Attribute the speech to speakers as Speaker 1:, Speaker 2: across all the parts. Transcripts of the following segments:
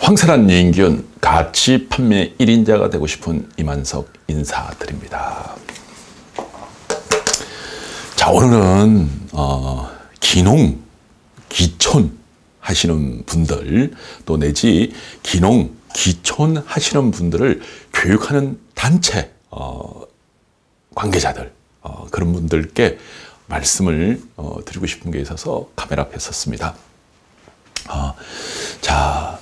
Speaker 1: 황사란 여인기운 가치 판매 1인자가 되고 싶은 이만석 인사드립니다. 자 오늘은 어, 기농, 기촌 하시는 분들 또 내지 기농, 기촌 하시는 분들을 교육하는 단체 어, 관계자들 어, 그런 분들께 말씀을 어, 드리고 싶은 게 있어서 카메라 앞에 섰습니다. 어, 자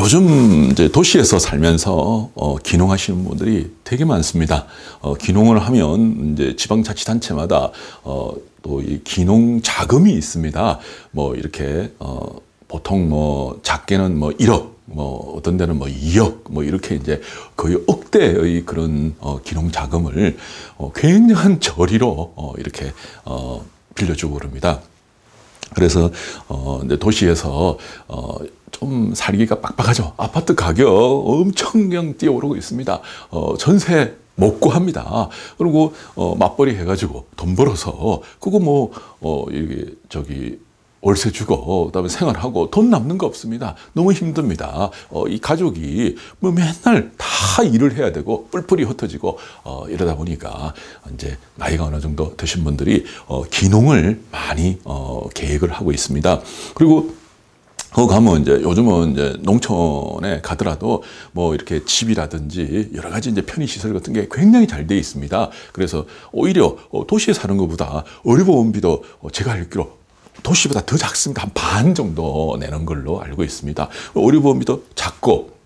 Speaker 1: 요즘 이제 도시에서 살면서 어, 귀농하시는 분들이 되게 많습니다. 어, 귀농을 하면 이제 지방자치단체마다 어, 또이 귀농 자금이 있습니다. 뭐 이렇게 어, 보통 뭐 작게는 뭐 1억 뭐 어떤 데는 뭐 2억 뭐 이렇게 이제 거의 억대의 그런 어, 기농 자금을 어, 굉장한 저리로 어, 이렇게 어, 빌려주고 그럽니다. 그래서 어 이제 도시에서 어좀 살기가 빡빡하죠. 아파트 가격 엄청 그냥 뛰어오르고 있습니다. 어 전세 못 구합니다. 그리고 어 맞벌이 해가지고 돈 벌어서 그거 뭐어 이게 저기 월세 주고 그다음에 생활하고 돈 남는 거 없습니다. 너무 힘듭니다. 어, 이 가족이 뭐 맨날 다 일을 해야 되고 뿔뿔이 흩어지고 어, 이러다 보니까 이제 나이가 어느 정도 되신 분들이 어, 기농을 많이 어, 계획을 하고 있습니다. 그리고 그 가면 이제 요즘은 이제 농촌에 가더라도 뭐 이렇게 집이라든지 여러 가지 이제 편의시설 같은 게 굉장히 잘 돼 있습니다. 그래서 오히려 어, 도시에 사는 것보다 의료보험비도 어, 제가 알기로 도시보다 더 작습니다. 한 반 정도 내는 걸로 알고 있습니다. 의료보험비도 작고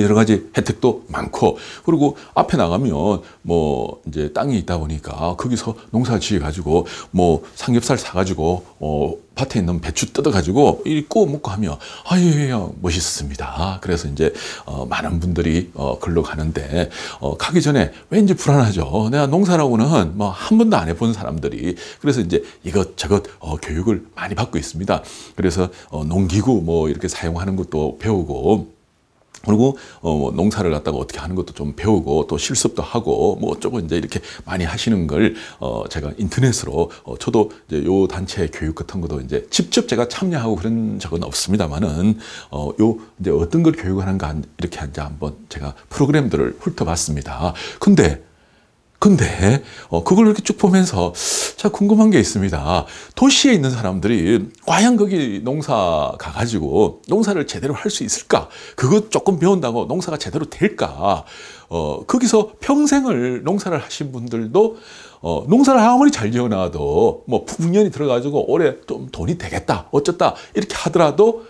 Speaker 1: 여러 가지 혜택도 많고 그리고 앞에 나가면 뭐 이제 땅이 있다 보니까 거기서 농사 지어 가지고 뭐 삼겹살 사 가지고 어 밭에 있는 배추 뜯어 가지고 이구 먹고 하면 아예 멋있습니다. 그래서 이제 어 많은 분들이 어 글로 가는데 어 가기 전에 왠지 불안하죠. 내가 농사라고는 뭐 한 번도 안 해본 사람들이 그래서 이제 이것저것 어 교육을 많이 받고 있습니다. 그래서 어 농기구 뭐 이렇게 사용하는 것도 배우고 그리고 어, 뭐 농사를 갖다가 어떻게 하는 것도 좀 배우고 또 실습도 하고 뭐 어쩌고 이제 이렇게 많이 하시는 걸 어, 제가 인터넷으로 어, 저도 이제 요 단체 교육 같은 것도 이제 직접 제가 참여하고 그런 적은 없습니다만은 어, 요 이제 어떤 걸 교육하는가 이렇게 이제 한번 제가 프로그램들을 훑어봤습니다. 근데 근데 어, 그걸 이렇게 쭉 보면서 자 궁금한 게 있습니다. 도시에 있는 사람들이 과연 거기 농사 가가지고 농사를 제대로 할 수 있을까? 그것 조금 배운다고 농사가 제대로 될까? 어, 거기서 평생을 농사를 하신 분들도 어, 농사를 아무리 잘 지어놔도 뭐 풍년이 들어가지고 올해 좀 돈이 되겠다 어쨌다 이렇게 하더라도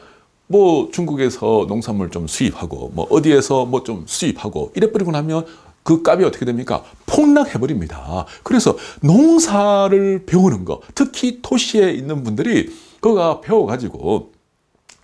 Speaker 1: 뭐 중국에서 농산물 좀 수입하고 뭐 어디에서 뭐 좀 수입하고 이래 버리고 나면 그 값이 어떻게 됩니까? 폭락해버립니다. 그래서 농사를 배우는 거, 특히 도시에 있는 분들이 그거 배워가지고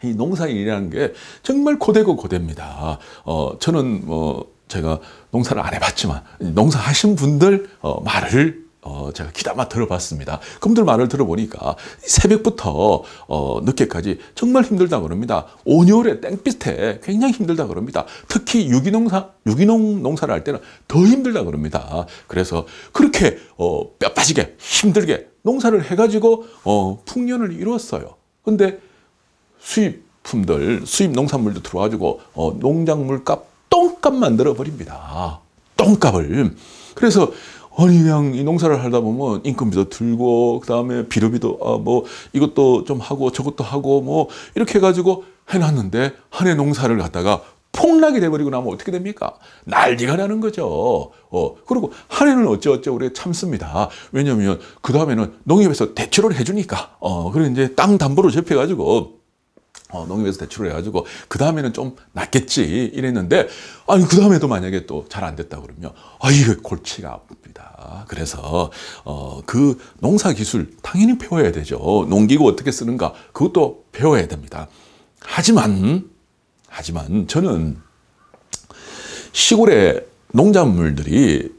Speaker 1: 이 농사일이라는 게 정말 고되고 고됩니다. 어, 저는 뭐 제가 농사를 안 해봤지만 농사하신 분들 어, 말을 어, 제가 귀담아 들어봤습니다. 그분들 말을 들어보니까 새벽부터 어, 늦게까지 정말 힘들다 그럽니다. 온열에 땡볕에 굉장히 힘들다 그럽니다. 특히 유기농사, 유기농 농사를 할 때는 더 힘들다 그럽니다. 그래서 그렇게 어, 뼈 빠지게 힘들게 농사를 해가지고 어, 풍년을 이뤘어요. 근데 수입품들, 수입 농산물도 들어와가고 어, 농작물 값 똥값 만들어 버립니다. 똥값을. 그래서 아니 그냥 이 농사를 하다 보면 인건비도 들고 그다음에 비료비도 아 뭐 이것도 좀 하고 저것도 하고 뭐 이렇게 해가지고 해놨는데 한 해 농사를 갖다가 폭락이 돼버리고 나면 어떻게 됩니까? 난리가 나는 거죠. 어 그리고 한 해는 어찌어찌 우리 참습니다. 왜냐면그 다음에는 농협에서 대출을 해주니까 어 그리고 이제 땅 담보로 접해가지고 어, 농협에서 대출을 해가지고 그 다음에는 좀 낫겠지 이랬는데 아니 그 다음에도 만약에 또 잘 안 됐다 그러면 아이거 골치가 아픕니다. 그래서 어, 그 농사 기술 당연히 배워야 되죠. 농기구 어떻게 쓰는가 그것도 배워야 됩니다. 하지만 하지만 저는 시골의 농작물들이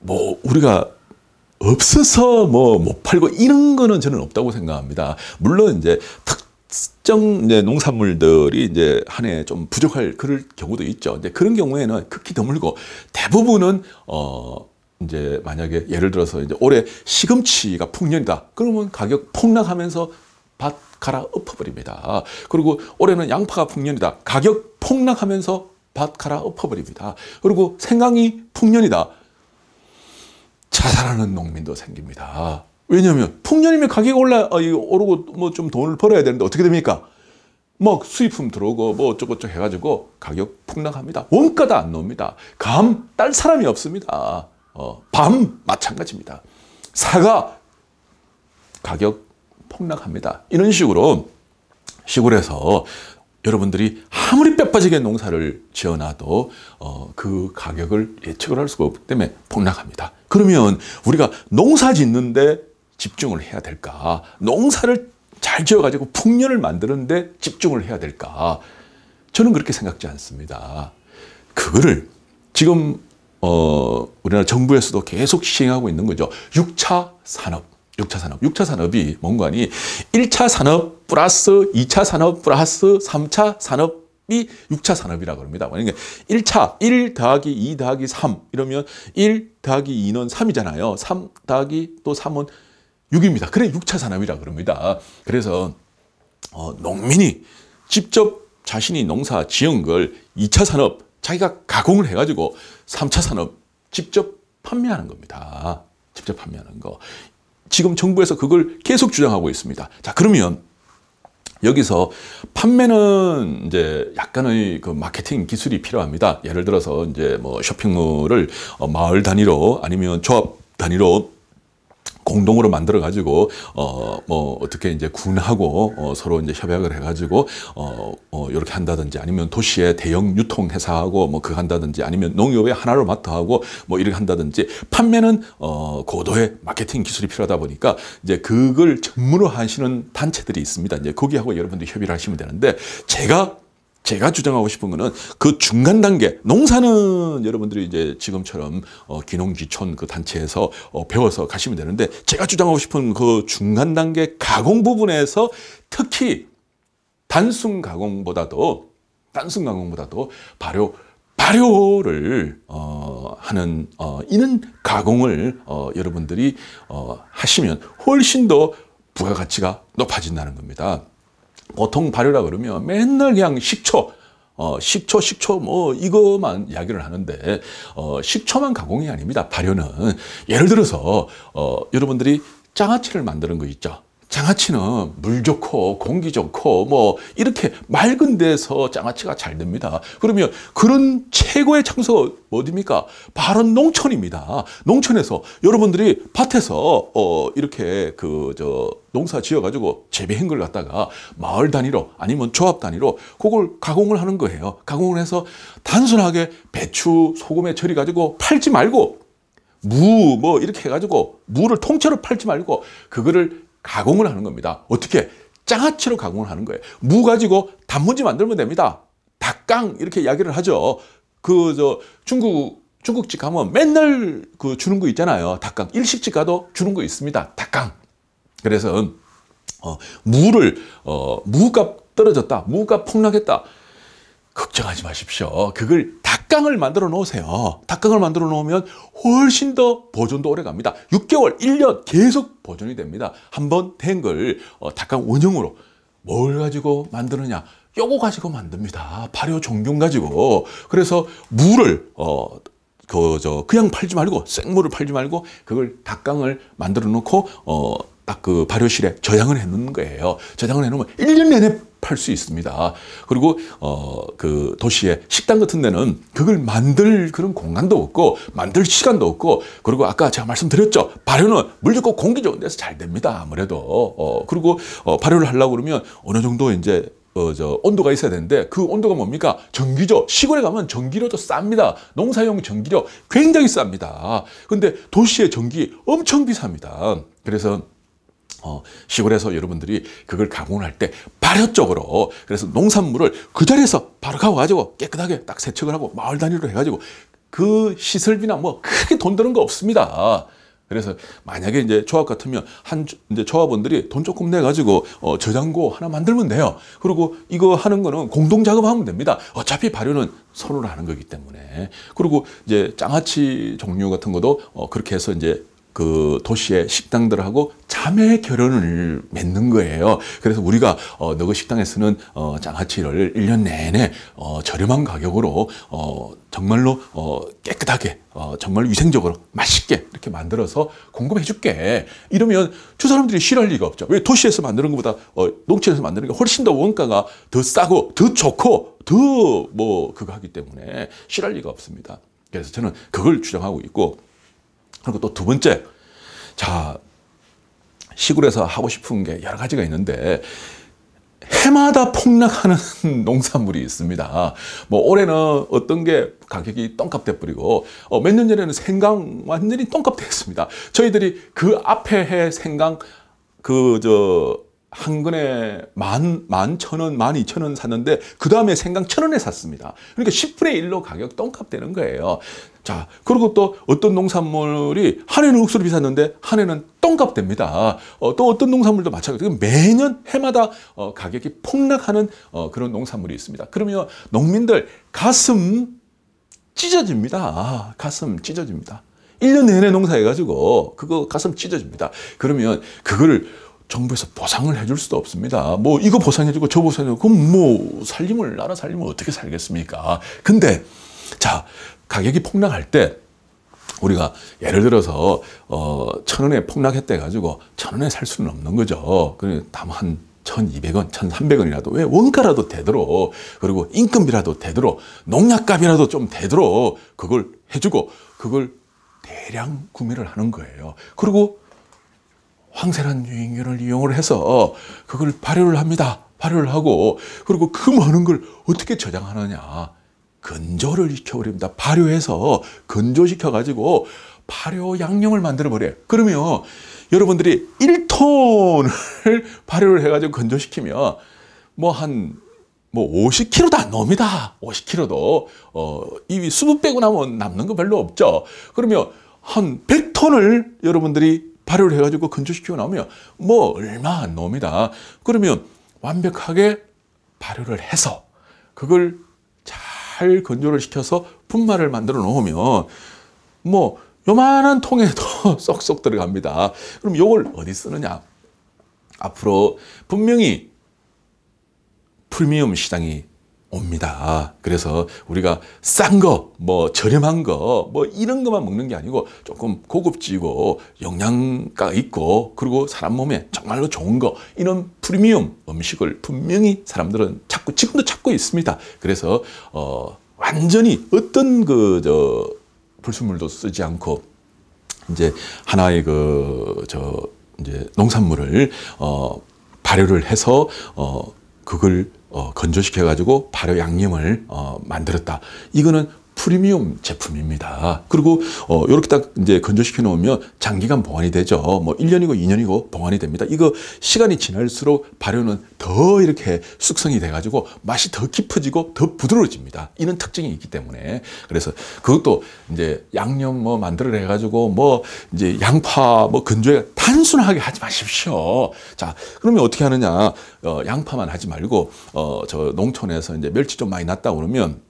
Speaker 1: 뭐 우리가 없어서 뭐 못 팔고 이런 거는 저는 없다고 생각합니다. 물론 이제 특 특정 이제 농산물들이 이제 한해 좀 부족할 그럴 경우도 있죠. 이제 그런 경우에는 극히 드물고 대부분은 어 이제 만약에 예를 들어서 이제 올해 시금치가 풍년이다. 그러면 가격 폭락하면서 밭 갈아 엎어버립니다. 그리고 올해는 양파가 풍년이다. 가격 폭락하면서 밭 갈아 엎어버립니다. 그리고 생강이 풍년이다. 자살하는 농민도 생깁니다. 왜냐하면 풍년이면 가격이 올라 아, 오르고 뭐 좀 돈을 벌어야 되는데 어떻게 됩니까? 뭐 수입품 들어오고 뭐 어쩌고저쩌고 해가지고 가격 폭락합니다. 원가도 안 나옵니다. 감 딸 사람이 없습니다. 어, 밤 마찬가지입니다. 사과 가격 폭락합니다. 이런 식으로 시골에서 여러분들이 아무리 뼈빠지게 농사를 지어놔도 어, 그 가격을 예측을 할 수가 없기 때문에 폭락합니다. 그러면 우리가 농사 짓는데 집중을 해야 될까? 농사를 잘 지어가지고 풍년을 만드는데 집중을 해야 될까? 저는 그렇게 생각지 않습니다. 그거를 지금 어, 우리나라 정부에서도 계속 시행하고 있는 거죠. 6차 산업. 6차 산업. 6차 산업이 뭔가니 1차 산업 플러스 2차 산업 플러스 3차 산업이 6차 산업이라고 합니다. 그러니까 1차 1 더하기 2 더하기 3 이러면 1 더하기 2는 3이잖아요. 3 더하기 또 3은 6입니다. 그래 6차 산업이라 그럽니다. 그래서 어, 농민이 직접 자신이 농사 지은 걸 2차 산업 자기가 가공을 해가지고 3차 산업 직접 판매하는 겁니다. 직접 판매하는 거. 지금 정부에서 그걸 계속 주장하고 있습니다. 자 그러면 여기서 판매는 이제 약간의 그 마케팅 기술이 필요합니다. 예를 들어서 이제 뭐 쇼핑몰을 어, 마을 단위로 아니면 조합 단위로 공동으로 만들어 가지고 어 뭐 어떻게 이제 군하고 어, 서로 이제 협약을 해 가지고 어, 어 이렇게 한다든지 아니면 도시의 대형 유통 회사하고 뭐 그 한다든지 아니면 농협에 하나로 마트하고 뭐 이렇게 한다든지 판매는 어 고도의 마케팅 기술이 필요하다 보니까 이제 그걸 전문으로 하시는 단체들이 있습니다. 이제 거기하고 여러분들이 협의를 하시면 되는데 제가 제가 주장하고 싶은 거는 그 중간 단계 농사는 여러분들이 이제 지금처럼 어, 기농기촌 그 단체에서 어, 배워서 가시면 되는데 제가 주장하고 싶은 그 중간 단계 가공 부분에서 특히 단순 가공보다도 단순 가공보다도 발효 발효를 어, 하는 어, 이는 가공을 어, 여러분들이 어, 하시면 훨씬 더 부가가치가 높아진다는 겁니다. 보통 발효라 그러면 맨날 그냥 식초, 어, 식초, 식초 뭐 이거만 이야기를 하는데 어, 식초만 가공이 아닙니다. 발효는 예를 들어서 어, 여러분들이 장아찌를 만드는 거 있죠. 장아찌는 물 좋고 공기 좋고 뭐 이렇게 맑은 데서 장아찌가 잘 됩니다. 그러면 그런 최고의 장소가 어디입니까? 바로 농촌입니다. 농촌에서 여러분들이 밭에서 어 이렇게 그 저 농사 지어가지고 재배한 걸 갖다가 마을 단위로 아니면 조합 단위로 그걸 가공을 하는 거예요. 가공을 해서 단순하게 배추 소금에 절이 가지고 팔지 말고 무 뭐 이렇게 해가지고 무를 통째로 팔지 말고 그거를 가공을 하는 겁니다. 어떻게? 장아찌로 가공을 하는 거예요. 무 가지고 단무지 만들면 됩니다. 닭강 이렇게 이야기를 하죠. 그 저 중국 중국집 가면 맨날 그 주는 거 있잖아요. 닭강 일식집 가도 주는 거 있습니다. 닭강. 그래서 어, 무를 어, 무값 떨어졌다. 무가 폭락했다. 걱정하지 마십시오. 그걸 닭강을 만들어 놓으세요. 닭강을 만들어 놓으면 훨씬 더 보존도 오래 갑니다. 6개월, 1년 계속 보존이 됩니다. 한 번 된걸 어, 닭강 원형으로 뭘 가지고 만드느냐? 요거 가지고 만듭니다. 발효 종균 가지고. 그래서 물을 어그저 그냥 팔지 말고 생물을 팔지 말고 그걸 닭강을 만들어 놓고 어딱 그 발효실에 저장을 해 놓는 거예요. 저장을 해 놓으면 1년 내내 팔수 있습니다. 그리고 어 그 도시의 식당 같은 데는 그걸 만들 그런 공간도 없고 만들 시간도 없고 그리고 아까 제가 말씀드렸죠. 발효는 물 좋고 공기 좋은 데서 잘 됩니다. 아무래도 어 그리고 어 발효를 하려고 그러면 어느 정도 이제 어, 저, 온도가 있어야 되는데 그 온도가 뭡니까? 전기죠. 시골에 가면 전기료도 쌉니다. 농사용 전기료 굉장히 쌉니다. 근데 도시의 전기 엄청 비쌉니다. 그래서 어, 시골에서 여러분들이 그걸 가공할 때 발효적으로 그래서 농산물을 그 자리에서 바로 가가지고 깨끗하게 딱 세척을 하고 마을 단위로 해가지고 그 시설비나 뭐 크게 돈 드는 거 없습니다. 그래서 만약에 이제 조합 같으면 한 이제 조합원들이 돈 조금 내 가지고 어, 저장고 하나 만들면 돼요. 그리고 이거 하는 거는 공동 작업하면 됩니다. 어차피 발효는 서로 하는 거기 때문에. 그리고 이제 장아찌 종류 같은 것도 어, 그렇게 해서 이제 그 도시의 식당들하고 자매 결혼을 맺는 거예요. 그래서 우리가 어, 너그 식당에서는 어, 장아찌를 1년 내내 어, 저렴한 가격으로 어, 정말로 어, 깨끗하게 어, 정말 위생적으로 맛있게 이렇게 만들어서 공급해 줄게. 이러면 주 사람들이 싫어할 리가 없죠. 왜 도시에서 만드는 것보다 어, 농촌에서 만드는 게 훨씬 더 원가가 더 싸고 더 좋고 더 뭐 그거 하기 때문에 싫어할 리가 없습니다. 그래서 저는 그걸 주장하고 있고 그리고 또 두 번째, 자, 시골에서 하고 싶은 게 여러 가지가 있는데, 해마다 폭락하는 농산물이 있습니다. 뭐 올해는 어떤 게 가격이 똥값 돼버리고 어, 몇년 전에는 생강 완전히 똥값 됐습니다. 저희들이 그 앞에 해 생강 그저 한 근에 만, 만 천 원, 만 이천 원 샀는데 그 다음에 생강 천 원에 샀습니다. 그러니까 10분의 1로 가격 똥값 되는 거예요. 자, 그리고 또 어떤 농산물이 한 해는 억수로 비쌌는데 한 해는 똥값 됩니다. 어, 또 어떤 농산물도 마찬가지로 매년 해마다 어, 가격이 폭락하는 어, 그런 농산물이 있습니다. 그러면 농민들 가슴 찢어집니다. 가슴 찢어집니다. 1년 내내 농사해가지고 그거 가슴 찢어집니다. 그러면 그거를 정부에서 보상을 해줄 수도 없습니다. 뭐 이거 보상해주고 저 보상해주고 그럼 뭐 살림을 나라 살림을 어떻게 살겠습니까? 근데 자 가격이 폭락할 때 우리가 예를 들어서 어, 천 원에 폭락했대 가지고 천 원에 살 수는 없는 거죠. 그 다만 1200원, 1300원이라도 왜 원가라도 되도록 그리고 인건비라도 되도록 농약값이라도 좀 되도록 그걸 해주고 그걸 대량 구매를 하는 거예요. 그리고 황세란 유인견을 이용을 해서 그걸 발효를 합니다. 발효를 하고 그리고 그 많은 걸 어떻게 저장하느냐. 건조를 시켜버립니다. 발효해서 건조시켜가지고 발효 양념을 만들어버려요. 그러면 여러분들이 1톤을 발효를 해가지고 건조시키면 뭐 한 뭐 50kg도 뭐 안 넘니다. 50kg도 어, 이 수분 빼고 나면 남는 거 별로 없죠. 그러면 한 100톤을 여러분들이 발효를 해가지고 건조시키고 나오면 뭐 얼마 안 나옵니다. 그러면 완벽하게 발효를 해서 그걸 잘 건조를 시켜서 분말을 만들어 놓으면 뭐 요만한 통에도 쏙쏙 들어갑니다. 그럼 요걸 어디 쓰느냐? 앞으로 분명히 프리미엄 시장이 옵니다. 그래서 우리가 싼 거, 뭐 저렴한 거, 뭐 이런 것만 먹는 게 아니고 조금 고급지고 영양가 있고 그리고 사람 몸에 정말로 좋은 거 이런 프리미엄 음식을 분명히 사람들은 찾고 지금도 찾고 있습니다. 그래서 어 완전히 어떤 그 저 불순물도 쓰지 않고 이제 하나의 그 저 이제 농산물을 어 발효를 해서 어 그걸 어, 건조시켜가지고 발효 양념을 어, 만들었다. 이거는 프리미엄 제품입니다. 그리고 어, 요렇게딱 이제 건조시켜 놓으면 장기간 보관이 되죠. 뭐 1년이고 2년이고 보관이 됩니다. 이거 시간이 지날수록 발효는 더 이렇게 숙성이 돼가지고 맛이 더 깊어지고 더 부드러워집니다. 이런 특징이 있기 때문에 그래서 그것도 이제 양념 뭐 만들어내 가지고 뭐 이제 양파 뭐 건조해 단순하게 하지 마십시오. 자 그러면 어떻게 하느냐? 어, 양파만 하지 말고 어, 저 농촌에서 이제 멸치 좀 많이 났다 그러면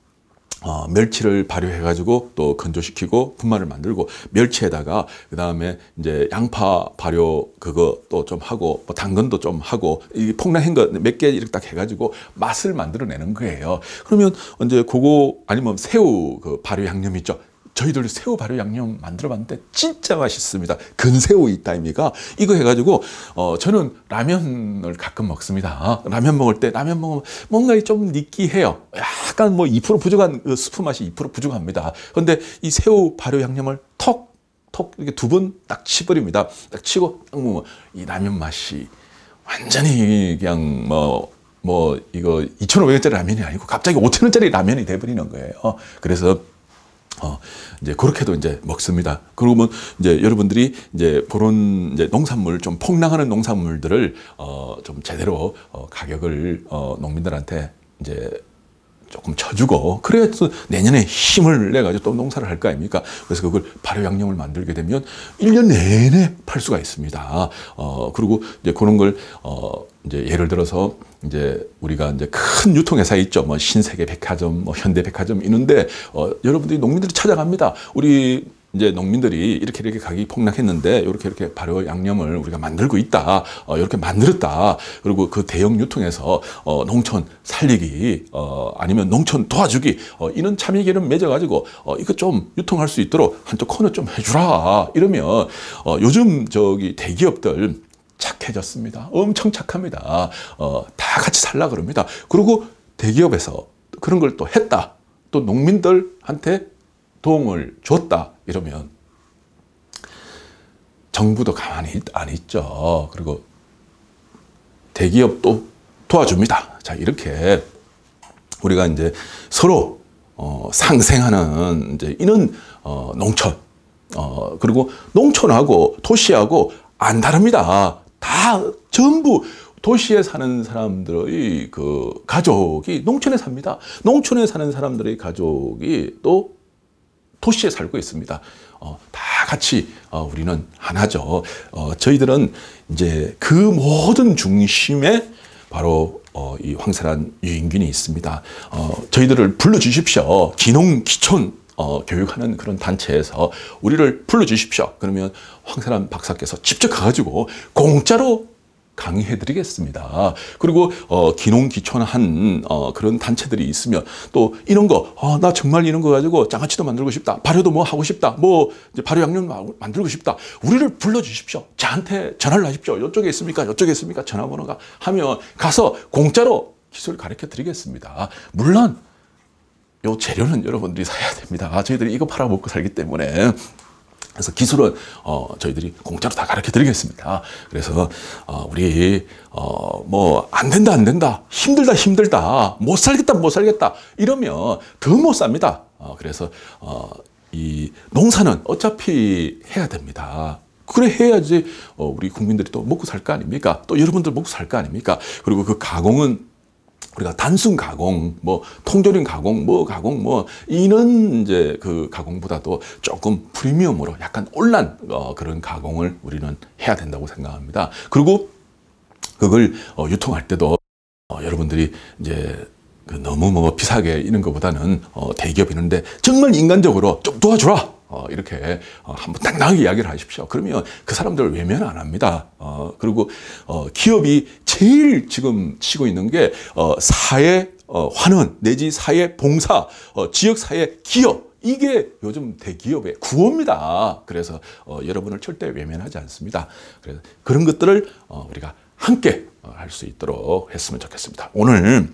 Speaker 1: 어, 멸치를 발효해가지고 또 건조시키고 분말을 만들고 멸치에다가 그 다음에 이제 양파 발효 그거 또 좀 하고 뭐 당근도 좀 하고 이 폭락한 거몇 개 이렇게 딱 해가지고 맛을 만들어내는 거예요. 그러면 이제 그거 아니면 새우 그 발효 양념 있죠. 저희들 새우 발효 양념 만들어봤는데 진짜 맛있습니다. 근새우 이따입니까? 이거 해가지고 어, 저는 라면을 가끔 먹습니다. 라면 먹을 때 라면 먹으면 뭔가 좀 느끼해요. 약간 뭐 2% 부족한 그 스프 맛이 2% 부족합니다. 근데이 새우 발효 양념을 턱 턱 이렇게 두 번 딱 치버립니다. 딱 치고 딱먹면이 라면 맛이 완전히 그냥 뭐뭐 뭐 이거 2,500원짜리 라면이 아니고 갑자기 5,000원짜리 라면이 돼버리는 거예요. 그래서 어, 이제 그렇게도 이제 먹습니다. 그러면 이제 여러분들이 이제 그런 이제 농산물 좀 폭락하는 농산물들을 어, 좀 제대로 어, 가격을 어, 농민들한테 이제 조금 쳐주고 그래서 내년에 힘을 내가지고 또 농사를 할 거 아닙니까? 그래서 그걸 발효양념을 만들게 되면 1년 내내 팔 수가 있습니다. 어, 그리고 이제 그런 걸, 어, 이제 예를 들어서 이제 우리가 이제 큰 유통회사 있죠. 뭐 신세계 백화점, 뭐 현대 백화점 있는데, 어, 여러분들이 농민들이 찾아갑니다. 우리 이제 농민들이 이렇게 이렇게 가격이 폭락했는데 이렇게 이렇게 발효 양념을 우리가 만들고 있다. 어, 이렇게 만들었다. 그리고 그 대형 유통에서 어, 농촌 살리기 어, 아니면 농촌 도와주기 어, 이런 참여기를 맺어가지고 어, 이거 좀 유통할 수 있도록 한쪽 코너 좀 해주라. 이러면 어, 요즘 저기 대기업들 착해졌습니다. 엄청 착합니다. 어, 다 같이 살라 그럽니다. 그리고 대기업에서 그런 걸 또 했다. 또 농민들한테 도움을 줬다. 이러면 정부도 가만히 안 있죠. 그리고 대기업도 도와줍니다. 자, 이렇게 우리가 이제 서로 어, 상생하는 이제 이런 어, 농촌 어, 그리고 농촌하고 도시하고 안 다릅니다. 다 전부 도시에 사는 사람들의 그 가족이 농촌에 삽니다. 농촌에 사는 사람들의 가족이 또 도시에 살고 있습니다. 어, 다 같이 어, 우리는 하나죠. 어, 저희들은 이제 그 모든 중심에 바로 어, 이 황세란 유인균이 있습니다. 어, 저희들을 불러주십시오. 기농 기촌 어, 교육하는 그런 단체에서 우리를 불러주십시오. 그러면 황세란 박사께서 직접 가가지고 공짜로 강의해드리겠습니다. 그리고 어, 기농기촌한 어, 그런 단체들이 있으면 또 이런 거, 어, 나 정말 이런 거 가지고 장아찌도 만들고 싶다. 발효도 뭐 하고 싶다. 뭐 이제 발효 양념 만들고 싶다. 우리를 불러주십시오. 저한테 전화를 하십시오. 이쪽에 있습니까? 이쪽에 있습니까? 전화번호가 하면 가서 공짜로 기술 가르쳐드리겠습니다. 물론 요 재료는 여러분들이 사야 됩니다. 저희들이 이거 팔아먹고 살기 때문에 그래서 기술은 어, 저희들이 공짜로 다 가르쳐 드리겠습니다. 그래서 어, 우리 어, 뭐안 된다 안 된다 힘들다 힘들다 못 살겠다 못 살겠다 이러면 더 못 삽니다. 어, 그래서 어, 이 농사는 어차피 해야 됩니다. 그래 해야지 어, 우리 국민들이 또 먹고 살 거 아닙니까? 또 여러분들 먹고 살 거 아닙니까? 그리고 그 가공은 우리가 단순 가공, 뭐 통조림 가공, 뭐 가공, 뭐 이런 이제 그 가공보다도 조금 프리미엄으로 약간 올란 어, 그런 가공을 우리는 해야 된다고 생각합니다. 그리고 그걸 어, 유통할 때도 어, 여러분들이 이제 그 너무 뭐 비싸게 이런 것보다는 어, 대기업 이런데 정말 인간적으로 좀 도와주라. 어, 이렇게 어, 한번 당당하게 이야기를 하십시오. 그러면 그 사람들을 외면 안 합니다. 어, 그리고 어, 기업이 제일 지금 치고 있는 게 어, 사회 어, 환원 내지 사회 봉사 어, 지역 사회 기업 이게 요즘 대기업의 구호입니다. 그래서 어, 여러분을 절대 외면하지 않습니다. 그래서 그런 것들을 어, 우리가 함께 어, 할수 있도록 했으면 좋겠습니다. 오늘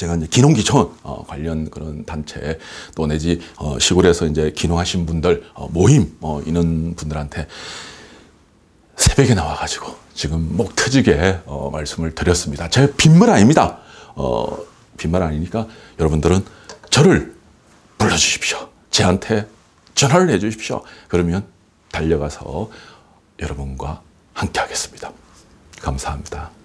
Speaker 1: 제가 이제 기농기촌 어, 관련 그런 단체 또 내지 어, 시골에서 이제 기농하신 분들 어, 모임 어, 이런 분들한테 새벽에 나와가지고 지금 목 터지게 어, 말씀을 드렸습니다. 제 빈말 아닙니다. 어, 빈말 아니니까 여러분들은 저를 불러주십시오. 제한테 전화를 해주십시오. 그러면 달려가서 여러분과 함께 하겠습니다. 감사합니다.